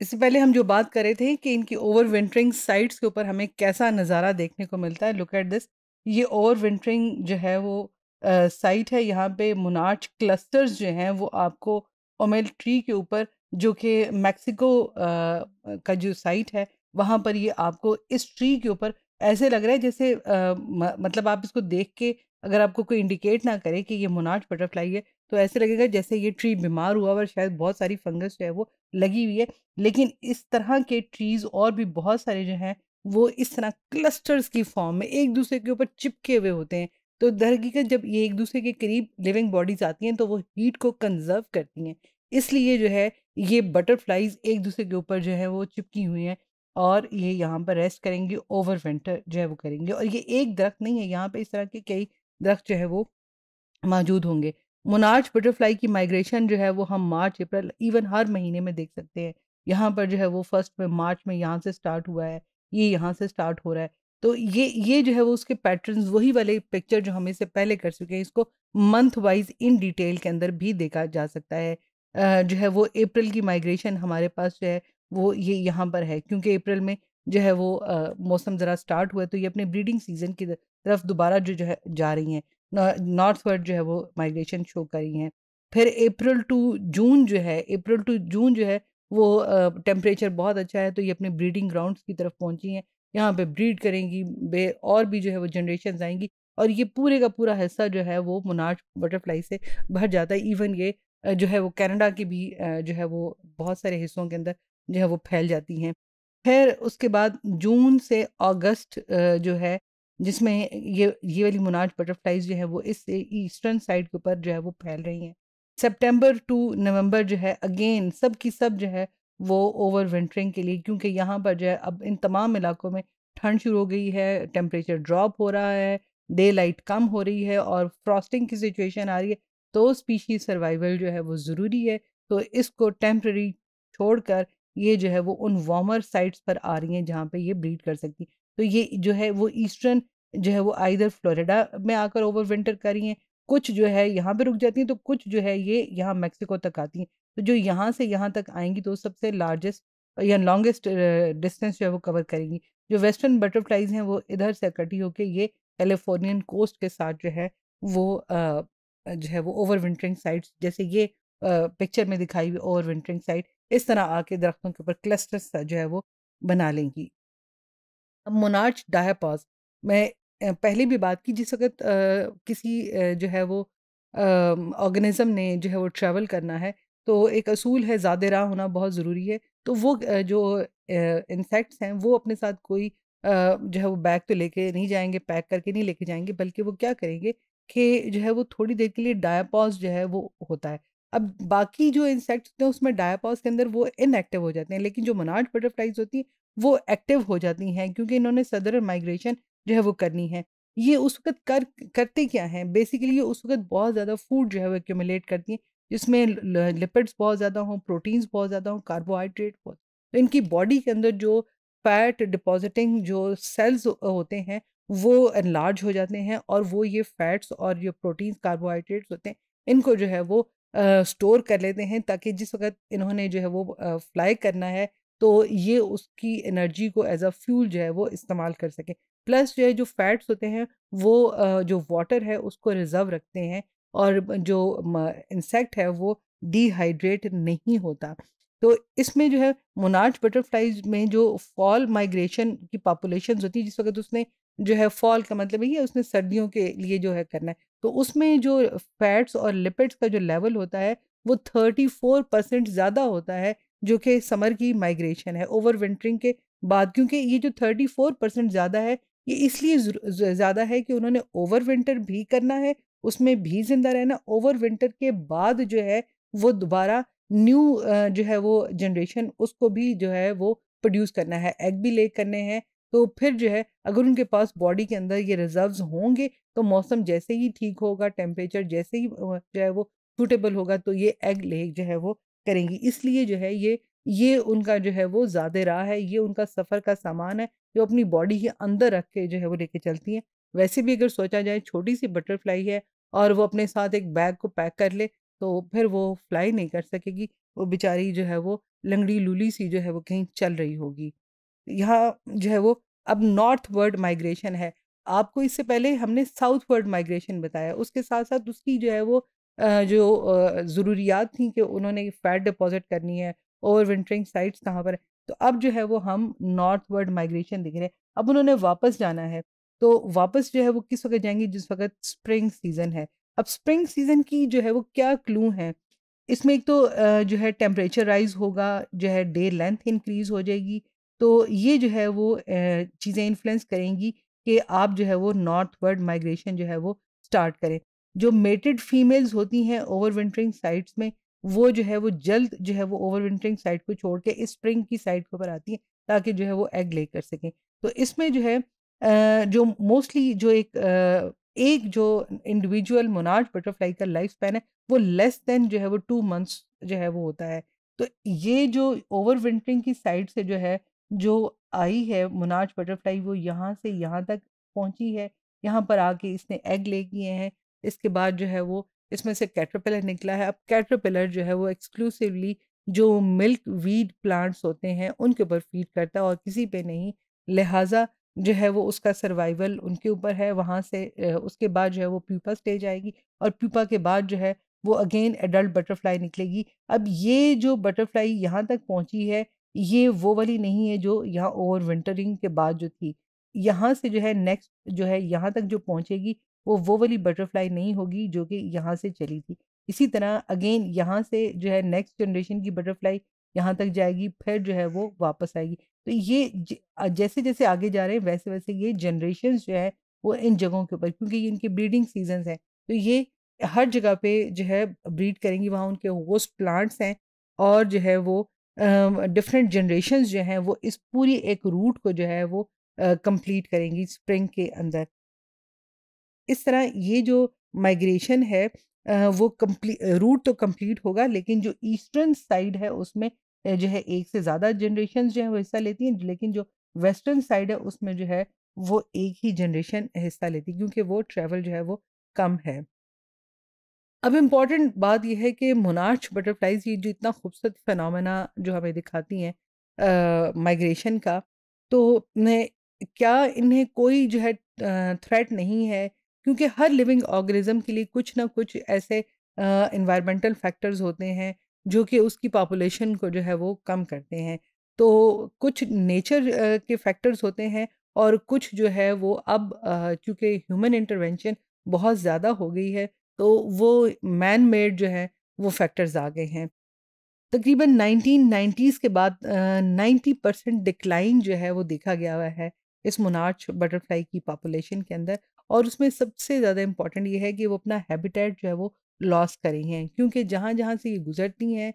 इससे पहले हम जो बात कर रहे थे कि इनकी ओवर विंटरिंग साइट्स के ऊपर हमें कैसा नज़ारा देखने को मिलता है लुक एट दिस ये ओवर विंटरिंग जो है वो साइट है यहाँ पे मुनाच क्लस्टर्स जो हैं वो आपको ओमेल ट्री के ऊपर जो कि मैक्सिको का जो साइट है वहाँ पर ये आपको इस ट्री के ऊपर ऐसे लग रहा है जैसे आ, मतलब आप इसको देख के अगर आपको कोई इंडिकेट ना करे कि ये मुनाट बटरफ्लाई है तो ऐसे लगेगा जैसे ये ट्री बीमार हुआ और शायद बहुत सारी फंगस जो है वो लगी हुई है लेकिन इस तरह के ट्रीज़ और भी बहुत सारे जो हैं वो इस तरह क्लस्टर्स की फॉर्म में एक दूसरे के ऊपर चिपके हुए होते हैं तो दरहकीकत जब ये एक दूसरे के करीब लिविंग बॉडीज आती हैं तो वो हीट को कंजर्व करती हैं इसलिए जो है ये बटरफ्लाइज एक दूसरे के ऊपर जो है वो चिपकी हुई हैं और ये यहाँ पर रेस्ट करेंगे ओवर विंटर जो है वो करेंगे और ये एक दरख्त नहीं है यहाँ पर इस तरह के कई दरख्त जो है वो मौजूद होंगे मोनार्च बटरफ्लाई की माइग्रेशन जो है वो हम मार्च अप्रैल इवन हर महीने में देख सकते हैं यहाँ पर जो है वो फर्स्ट में मार्च में यहाँ से स्टार्ट हुआ है ये यहाँ से स्टार्ट हो रहा है तो ये ये जो है वो उसके पैटर्न्स वही वाले पिक्चर जो हम इससे पहले कर चुके हैं इसको मंथ वाइज इन डिटेल के अंदर भी देखा जा सकता है जो है वो अप्रैल की माइग्रेशन हमारे पास जो है वो ये यहाँ पर है क्योंकि अप्रैल में जो है वो मौसम ज़रा स्टार्ट हुआ है तो ये अपने ब्रीडिंग सीजन की तरफ दोबारा जो जो है जा रही हैं नॉर्थ वर्ड जो है वो माइग्रेशन शो करी हैं फिर अप्रैल टू जून जो है अप्रैल टू जून जो है वो टेम्परेचर बहुत अच्छा है तो ये अपने ब्रीडिंग ग्राउंड्स की तरफ पहुंची हैं यहाँ पे ब्रीड करेंगी बे और भी जो है वो जनरेशन आएंगी और ये पूरे का पूरा हिस्सा जो है वो मोनार्च बटरफ्लाई से भर जाता है इवन ये जो है वो कैनेडा के भी जो है वो बहुत सारे हिस्सों के अंदर जो है वो फैल जाती हैं फिर उसके बाद जून से अगस्त जो है जिसमें ये ये वाली मुनाज बटरफ्लाइज जो है वो इस ईस्टर्न साइड के ऊपर जो है वो फैल रही हैं सेप्टेम्बर टू नवंबर जो है अगेन सब की सब जो है वो ओवर विंटरिंग के लिए क्योंकि यहाँ पर जो है अब इन तमाम इलाकों में ठंड शुरू हो गई है टेम्परेचर ड्रॉप हो रहा है डे लाइट कम हो रही है और फ्रॉस्टिंग की सिचुएशन आ रही है तो स्पीशीज सर्वाइवल जो है वो ज़रूरी है तो इसको टेम्प्रेरी छोड़कर ये जो है वो उन वार्मर साइट्स पर आ रही हैं जहाँ पे ये ब्रीड कर सकती तो ये जो है वो ईस्टर्न जो है वो आइधर फ्लोरिडा में आकर ओवर विंटर कर रही हैं कुछ जो है यहाँ पे रुक जाती हैं तो कुछ जो है ये यहाँ मैक्सिको तक आती हैं तो जो यहाँ से यहाँ तक आएंगी तो सबसे लार्जेस्ट या लॉन्गेस्ट डिस्टेंस जो है वो कवर करेंगी जो वेस्टर्न बटरफ्लाइज हैं वो इधर से इकट्ठी होकर ये कैलिफोर्नियन कोस्ट के साथ जो है वो जो है वो ओवर विंटरिंग साइट्स जैसे ये पिक्चर में दिखाई हुई ओवर विंटरिंग साइट इस तरह आके दरख्तों के ऊपर क्लस्टर्स जो है वो बना लेंगी अब मोनार्च डायापास मैं पहले भी बात की जिस वक्त किसी जो है वो ऑर्गेनिज़म ने जो है वो ट्रैवल करना है तो एक असूल है ज़्यादा राह होना बहुत ज़रूरी है तो वो जो इंसेक्ट्स हैं वो अपने साथ कोई जो है वो बैग तो लेके नहीं जाएंगे पैक करके नहीं लेके जाएंगे बल्कि वो क्या करेंगे कि जो है वो थोड़ी देर के लिए डायापॉज जो है वो होता है अब बाकी जो इंसेक्ट्स होते हैं उसमें डायापॉज के अंदर वो इनएक्टिव हो जाते हैं लेकिन जो मनार्ड बटरफ्लाइज होती हैं वो एक्टिव हो जाती हैं क्योंकि इन्होंने सदर माइग्रेशन जो है वो करनी है ये उस वक्त कर करते क्या हैं बेसिकली ये उस वक्त बहुत ज़्यादा फूड जो है वो एक्यूमुलेट करती हैं जिसमें लिपिड्स बहुत ज़्यादा हों प्रोटीन्स बहुत ज़्यादा हों कार्बोहाइड्रेट बहुत तो इनकी बॉडी के अंदर जो फैट डिपॉजिटिंग जो सेल्स होते हैं वो लार्ज हो जाते हैं और वो ये फैट्स और ये प्रोटीन्स कार्बोहाइड्रेट्स होते हैं इनको जो है वो स्टोर कर लेते हैं ताकि जिस वक्त इन्होंने जो है वो फ्लाई करना है तो ये उसकी एनर्जी को एज अ फ्यूल जो है वो इस्तेमाल कर सके प्लस जो है जो फैट्स होते हैं वो जो वाटर है उसको रिजर्व रखते हैं और जो इंसेक्ट है वो डिहाइड्रेट नहीं होता तो इसमें जो है मोनार्च बटरफ्लाइज में जो फॉल माइग्रेशन की पॉपुलेशन होती है जिस वक्त उसने जो है फॉल का मतलब ये उसने सर्दियों के लिए जो है करना है तो उसमें जो फैट्स और लिपिड्स का जो लेवल होता है वो थर्टी फोर परसेंट ज़्यादा होता है जो कि समर की माइग्रेशन है ओवर विंटरिंग के बाद क्योंकि ये जो थर्टी फोर परसेंट ज़्यादा है ये इसलिए ज़्यादा है कि उन्होंने ओवर विंटर भी करना है उसमें भी ज़िंदा रहना ओवर विंटर के बाद जो है वो दोबारा न्यू जो है वो जनरेशन उसको भी जो है वो प्रोड्यूस करना है एग भी ले करने हैं तो फिर जो है अगर उनके पास बॉडी के अंदर ये रिजर्व्स होंगे तो मौसम जैसे ही ठीक होगा टेम्परेचर जैसे ही जो है वो सूटेबल होगा तो ये एग ले जो है वो करेंगी इसलिए जो है ये ये उनका जो है वो ज़्यादा राह है ये उनका सफ़र का सामान है जो अपनी बॉडी के अंदर रख के जो है वो लेके चलती हैं वैसे भी अगर सोचा जाए छोटी सी बटरफ्लाई है और वो अपने साथ एक बैग को पैक कर ले तो फिर वो फ्लाई नहीं कर सकेगी वो बेचारी जो है वो लंगड़ी लूली सी जो है वो कहीं चल रही होगी यहाँ जो है वो अब नॉर्थ वर्ड माइग्रेशन है आपको इससे पहले हमने साउथ वर्ड माइग्रेशन बताया उसके साथ साथ उसकी जो है वो जो ज़रूरियात थी कि उन्होंने फ़ैट डिपॉजिट करनी है ओवर विंटरिंग साइट्स कहाँ पर है तो अब जो है वो हम नॉर्थ वर्ड माइग्रेशन दिख रहे हैं अब उन्होंने वापस जाना है तो वापस जो है वो किस वक्त जाएंगी जिस वक्त स्प्रिंग सीज़न है अब स्प्रिंग सीज़न की जो है वो क्या क्लू हैं इसमें एक तो जो है टेम्परेचर राइज होगा जो है डे लेंथ इंक्रीज़ हो जाएगी तो ये जो है वो चीज़ें इन्फ्लुएंस करेंगी कि आप जो है वो नॉर्थ वर्ड माइग्रेशन जो है वो स्टार्ट करें जो मेटेड फीमेल्स होती हैं ओवर विंटरिंग साइट्स में वो जो है वो जल्द जो है वो ओवर विंटरिंग साइट को छोड़ के स्प्रिंग की साइट के ऊपर आती हैं ताकि जो है वो एग ले कर सकें तो इसमें जो है जो मोस्टली जो एक एक जो इंडिविजुअल मोनार्च बटरफ्लाई का लाइफ स्पैन है वो लेस देन जो है वो टू मंथ्स जो है वो होता है तो ये जो ओवर विंटरिंग की साइड से जो है जो आई है मोनार्च बटरफ्लाई वो यहाँ से यहाँ तक पहुँची है यहाँ पर आके इसने एग ले किए हैं इसके बाद जो है वो इसमें से कैटरपिलर निकला है अब कैटरपिलर जो है वो एक्सक्लूसिवली जो मिल्क वीड प्लांट्स होते हैं उनके ऊपर फीड करता है और किसी पे नहीं लिहाजा जो है वो उसका सर्वाइवल उनके ऊपर है वहाँ से उसके बाद जो है वो प्यूपा स्टेज आएगी और प्यूपा के बाद जो है वो अगेन एडल्ट बटरफ्लाई निकलेगी अब ये जो बटरफ्लाई यहाँ तक पहुँची है ये वो वाली नहीं है जो यहाँ ओवर विंटरिंग के बाद जो थी यहाँ से जो है नेक्स्ट जो है यहाँ तक जो पहुँचेगी वो वो वाली बटरफ्लाई नहीं होगी जो कि यहाँ से चली थी इसी तरह अगेन यहाँ से जो है नेक्स्ट जनरेशन की बटरफ्लाई यहाँ तक जाएगी फिर जो है वो वापस आएगी तो ये जैसे जैसे आगे जा रहे हैं वैसे वैसे ये जनरेशन जो है वो इन जगहों के ऊपर क्योंकि ये इनके ब्रीडिंग सीजन हैं तो ये हर जगह पे जो है ब्रीड करेंगी वहाँ उनके होस्ट प्लांट्स हैं और जो है वो डिफरेंट जनरेशन जो हैं वो इस पूरी एक रूट को जो है वो कंप्लीट करेंगी स्प्रिंग के अंदर इस तरह ये जो माइग्रेशन है वो कम्प्ली रूट तो कम्प्लीट होगा लेकिन जो ईस्टर्न साइड है उसमें जो है एक से ज़्यादा जनरेशन जो है वो हिस्सा लेती हैं लेकिन जो वेस्टर्न साइड है उसमें जो है वो एक ही जनरेशन हिस्सा लेती है क्योंकि वो ट्रैवल जो है वो कम है अब इम्पॉर्टेंट बात यह है कि मोनार्च बटरफ्लाइज ये जो इतना खूबसूरत फनामना जो हमें दिखाती हैं माइग्रेशन का तो क्या इन्हें कोई जो है थ्रेट नहीं है क्योंकि हर लिविंग ऑर्गेनिज्म के लिए कुछ ना कुछ ऐसे इन्वायरमेंटल फैक्टर्स होते हैं जो कि उसकी पॉपुलेशन को जो है वो कम करते हैं तो कुछ नेचर के फैक्टर्स होते हैं और कुछ जो है वो अब चूँकि ह्यूमन इंटरवेंशन बहुत ज़्यादा हो गई है तो वो मैन मेड जो है वो फैक्टर्स आ गए हैं तकरीबन 1990s के बाद नाइन्टी परसेंट डिक्लाइन जो है वो देखा गया हुआ है इस मुनार्च बटरफ्लाई की पॉपुलेशन के अंदर और उसमें सबसे ज़्यादा इम्पॉर्टेंट ये है कि वो अपना हैबिटेट जो है वो लॉस करी हैं क्योंकि जहाँ जहाँ से ये गुजरती हैं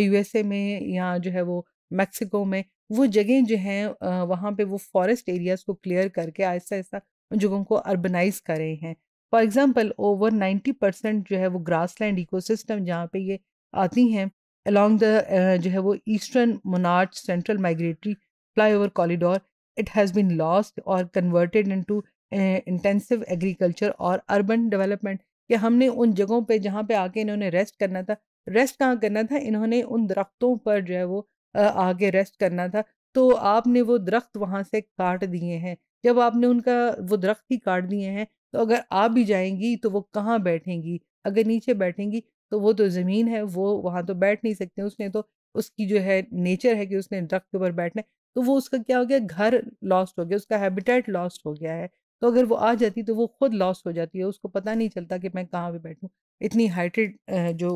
यूएसए में या जो है वो मैक्सिको में वो जगह जो हैं वहाँ पे वो फॉरेस्ट एरियाज़ को क्लियर करके आहिस्ता ऐसा उन जगहों को अर्बनाइज करे हैं for example over ninety percent जो है वो ग्रास लैंड इको जहाँ पे ये आती हैं अलॉन्ग द जो है वो eastern monarch central migratory flyover corridor it has been lost और converted into intensive agriculture और अर्बन डेवलपमेंट कि हमने उन जगहों पे जहाँ पे आके इन्होंने रेस्ट करना था रेस्ट कहाँ करना था इन्होंने उन दरख्तों पर जो है वो आगे रेस्ट करना था तो आपने वो दरख्त वहाँ से काट दिए हैं जब आपने उनका वो दरख्त ही काट दिए हैं तो अगर आप भी जाएंगी तो वो कहाँ बैठेंगी अगर नीचे बैठेंगी तो वो तो ज़मीन है वो वहाँ तो बैठ नहीं सकते उसने तो उसकी जो है नेचर है कि उसने दरख्त के ऊपर बैठना है तो वो उसका क्या हो गया घर लॉस्ट हो गया उसका हैबिटेट लॉस्ट हो गया है तो अगर वो आ जाती तो वो खुद लॉस हो जाती है उसको पता नहीं चलता कि मैं कहाँ पर बैठूँ इतनी हाइटेड जो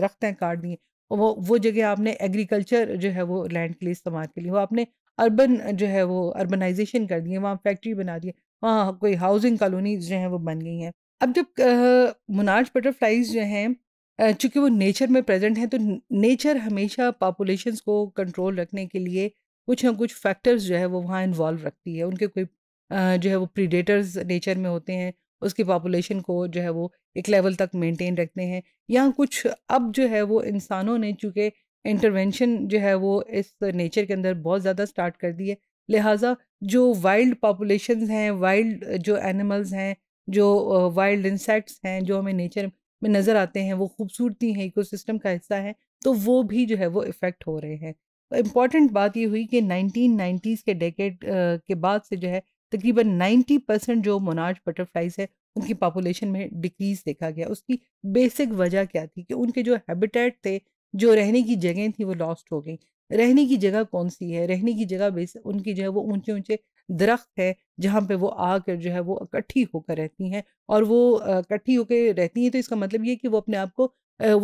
दरख्त हैं काट दिए वो वो जगह आपने एग्रीकल्चर जो है वो लैंड के लिए इस्तेमाल के लिए वो आपने अर्बन जो है वो अर्बनाइजेशन कर दिए वहाँ फैक्ट्री बना दी वहाँ कोई हाउसिंग कॉलोनीज जो हैं वो बन गई हैं अब जब मुनाज बटरफ्लाइज जो हैं चूँकि वो नेचर में प्रेजेंट हैं तो नेचर हमेशा पॉपुलेशन को कंट्रोल रखने के लिए कुछ ना कुछ फैक्टर्स जो है वो वहाँ इन्वॉल्व रखती है उनके कोई जो है वो प्रीडेटर्स नेचर में होते हैं उसकी पॉपुलेशन को जो है वो एक लेवल तक मेंटेन रखते हैं यहाँ कुछ अब जो है वो इंसानों ने चूँकि इंटरवेंशन जो है वो इस नेचर के अंदर बहुत ज़्यादा स्टार्ट कर दी है लिहाजा जो वाइल्ड पॉपुलेशन हैं वाइल्ड जो एनिमल्स हैं जो वाइल्ड इंसेक्ट्स हैं जो हमें नेचर में नज़र आते हैं वो खूबसूरती हैं इको का हिस्सा है तो वो भी जो है वो इफ़ेक्ट हो रहे हैं इम्पॉर्टेंट बात ये हुई कि नाइनटीन के डेकेड के बाद से जो है तकरीबन 90 परसेंट जो मोनार्ज बटरफ्लाइज है उनकी पॉपुलेशन में डिक्रीज देखा गया उसकी बेसिक वजह क्या थी कि उनके जो हैबिटेट थे जो रहने की जगह थी वो लॉस्ट हो गई रहने की जगह कौन सी है रहने की जगह बेस उनकी जो है वो ऊंचे ऊंचे दरख्त है जहाँ पे वो आकर जो है वो इकट्ठी होकर रहती हैं और वो इकट्ठी होकर रहती हैं तो इसका मतलब ये कि वो अपने आप को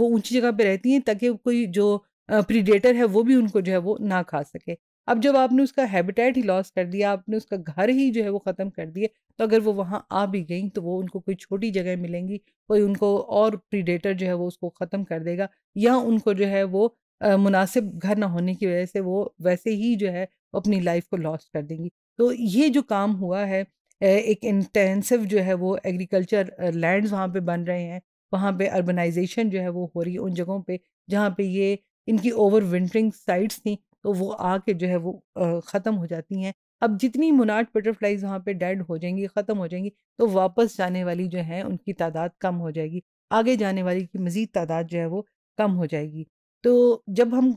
वो ऊंची जगह पे रहती हैं ताकि कोई जो प्रीडेटर है वो भी उनको जो है वो ना खा सके अब जब आपने उसका हैबिटेट ही लॉस कर दिया आपने उसका घर ही जो है वो ख़त्म कर दिया तो अगर वो वहाँ आ भी गई तो वो उनको कोई छोटी जगह मिलेंगी कोई उनको और प्रीडेटर जो है वो उसको ख़त्म कर देगा या उनको जो है वो मुनासिब घर ना होने की वजह से वो वैसे ही जो है अपनी लाइफ को लॉस कर देंगी तो ये जो काम हुआ है एक इंटेंसिव जो है वो एग्रीकल्चर लैंड वहाँ पर बन रहे हैं वहाँ पर अर्बनाइजेशन जो है वो हो रही है उन जगहों पर जहाँ पर ये इनकी ओवर विंटरिंग साइट्स थी तो वो आके जो है वो ख़त्म हो जाती हैं अब जितनी मुनाट बटरफ्लाइज वहाँ पे डेड हो जाएंगी ख़त्म हो जाएंगी तो वापस जाने वाली जो है उनकी तादाद कम हो जाएगी आगे जाने वाली की मज़ीद तादाद जो है वो कम हो जाएगी तो जब हम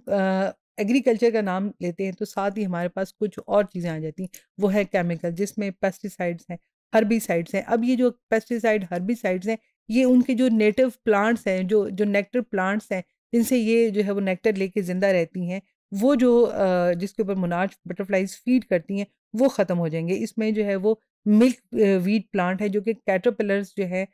एग्रीकल्चर का नाम लेते हैं तो साथ ही हमारे पास कुछ और चीज़ें आ जाती हैं वो है केमिकल जिसमें पेस्टिसाइड्स हैं हर्बिसाइड्स हैं अब ये जो पेस्टिसाइड हर्बिसाइड्स हैं ये उनके जो नेटिव प्लांट्स हैं जो जो नेक्टर प्लांट्स हैं जिनसे ये जो है वो नेक्टर लेके ज़िंदा रहती हैं वो जो जिसके ऊपर मुनाज बटरफ्लाइज फीड करती हैं वो ख़त्म हो जाएंगे इसमें जो है वो मिल्क वीट प्लांट है जो कि कैटरपिलर्स जो है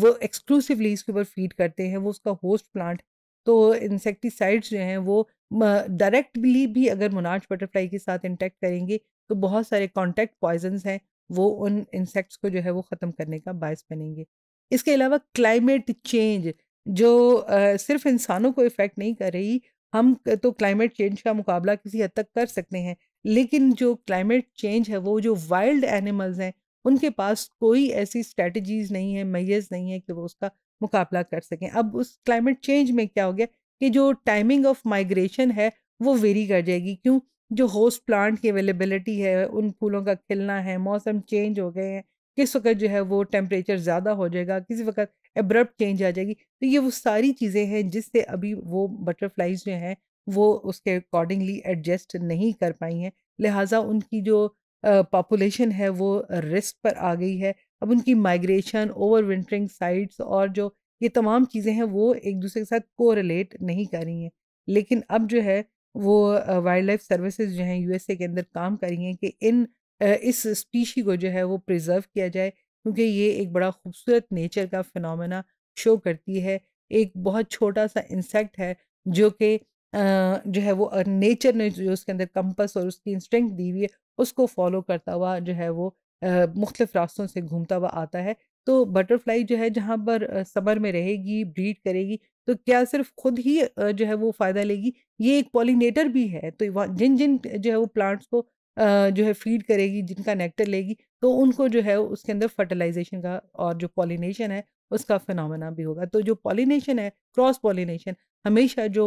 वो एक्सक्लूसिवली इसके ऊपर फीड करते हैं वो उसका होस्ट प्लांट तो इंसेक्टिसाइड्स जो हैं वो डायरेक्टली भी अगर मुनाज बटरफ्लाई के साथ इंटेक्ट करेंगे तो बहुत सारे कॉन्टैक्ट पॉइजन्स हैं वो उन इंसेक्ट्स को जो है वो ख़त्म करने का बायस बनेंगे इसके अलावा क्लाइमेट चेंज जो आ, सिर्फ इंसानों को इफ़ेक्ट नहीं कर रही हम तो क्लाइमेट चेंज का मुकाबला किसी हद तक कर सकते हैं लेकिन जो क्लाइमेट चेंज है वो जो वाइल्ड एनिमल्स हैं उनके पास कोई ऐसी स्ट्रेटजीज नहीं है मैयर्स नहीं है कि वो उसका मुकाबला कर सकें अब उस क्लाइमेट चेंज में क्या हो गया कि जो टाइमिंग ऑफ माइग्रेशन है वो वेरी कर जाएगी क्यों जो होस्ट प्लांट की अवेलेबिलिटी है उन फूलों का खिलना है मौसम चेंज हो गए हैं किस वक्त जो है वो टेम्परेचर ज़्यादा हो जाएगा किसी वक्त एब्रप्ट चेंज आ जाएगी तो ये वो सारी चीज़ें हैं जिससे अभी वो बटरफ्लाइज जो हैं वो उसके अकॉर्डिंगली एडजस्ट नहीं कर पाई हैं लिहाजा उनकी जो पॉपुलेशन है वो रिस्क पर आ गई है अब उनकी माइग्रेशन ओवर विंटरिंग साइट्स और जो ये तमाम चीज़ें हैं वो एक दूसरे के साथ को रिलेट नहीं कर रही हैं लेकिन अब जो है वो वाइल्ड लाइफ सर्विसज़ जो हैं ए के अंदर काम कर रही हैं कि इन इस स्पीशी को जो है वो प्रिजर्व किया जाए क्योंकि ये एक बड़ा खूबसूरत नेचर का फिनमिना शो करती है एक बहुत छोटा सा इंसेक्ट है जो कि जो है वो नेचर ने जो उसके अंदर कंपस और उसकी इंस्टिंग दी हुई है उसको फॉलो करता हुआ जो है वो मुख्तफ रास्तों से घूमता हुआ आता है तो बटरफ्लाई जो है जहाँ पर समर में रहेगी ब्रीड करेगी तो क्या सिर्फ खुद ही जो है वो फ़ायदा लेगी ये एक पॉलीनेटर भी है तो जिन जिन जो है वो प्लांट्स को जो है फीड करेगी जिनका नेक्टर लेगी तो उनको जो है उसके अंदर फर्टिलाइजेशन का और जो पॉलिनेशन है उसका फिनमिना भी होगा तो जो पॉलिनेशन है क्रॉस पॉलिनेशन हमेशा जो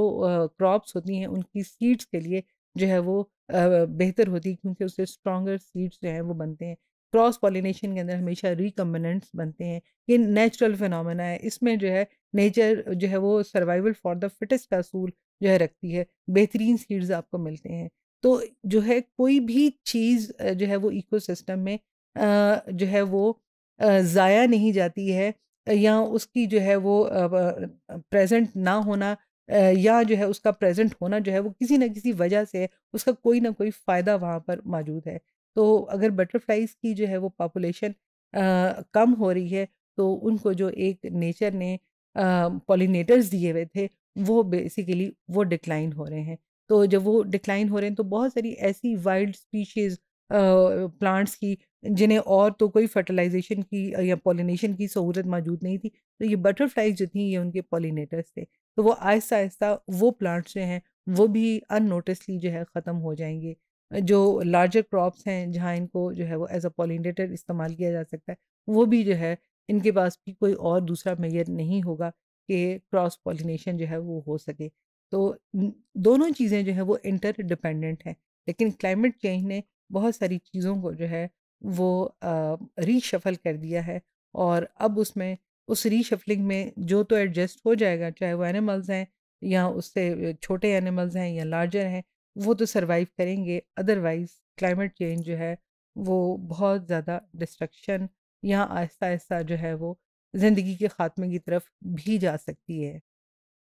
क्रॉप्स होती हैं उनकी सीड्स के लिए जो है वो बेहतर होती है क्योंकि उससे स्ट्रॉगर सीड्स जो हैं वो बनते हैं क्रॉस पॉलिनेशन के अंदर हमेशा रिकम्बनेंट्स बनते हैं ये नेचुरल फिनमिना है इसमें जो है नेचर जो है वो सर्वाइवल फॉर द फिटेस्ट का असूल जो है रखती है बेहतरीन सीड्स आपको मिलते हैं तो जो है कोई भी चीज़ जो है वो इकोसिस्टम में जो है वो ज़ाया नहीं जाती है या उसकी जो है वो प्रेजेंट ना होना या जो है उसका प्रेजेंट होना जो है वो किसी ना किसी वजह से उसका कोई ना कोई फ़ायदा वहाँ पर मौजूद है तो अगर बटरफ्लाइज़ की जो है वो पॉपुलेशन कम हो रही है तो उनको जो एक नेचर ने पॉलिनेटर्स दिए हुए थे वो बेसिकली वो डिक्लाइन हो रहे हैं तो जब वो डिक्लाइन हो रहे हैं तो बहुत सारी ऐसी वाइल्ड स्पीशीज़ प्लांट्स की जिन्हें और तो कोई फर्टिलाइजेशन की या पॉलिनेशन की सहूलत मौजूद नहीं थी तो ये बटरफ्लाइज जो थी ये उनके पॉलिनेटर्स थे तो वो आहिस्ता आहिस्ता वो प्लांट्स जो हैं वो भी अननोटिसली जो है ख़त्म हो जाएंगे जो लार्जर क्रॉप्स हैं जहाँ इनको जो है वो एज अ पॉलिनेटर इस्तेमाल किया जा सकता है वो भी जो है इनके पास भी कोई और दूसरा मैयर नहीं होगा कि क्रॉस पॉलिनेशन जो है वो हो सके तो दोनों चीज़ें जो है वो इंटर डिपेंडेंट हैं लेकिन क्लाइमेट चेंज ने बहुत सारी चीज़ों को जो है वो रीशफल कर दिया है और अब उसमें उस रीशफलिंग में जो तो एडजस्ट हो जाएगा चाहे वो एनिमल्स हैं या उससे छोटे एनिमल्स हैं या लार्जर हैं वो तो सरवाइव करेंगे अदरवाइज़ क्लाइमेट चेंज जो है वो बहुत ज़्यादा डिस्ट्रक्शन या आहिस्ता आहिस्ता जो है वो ज़िंदगी के ख़ात्मे की तरफ भी जा सकती है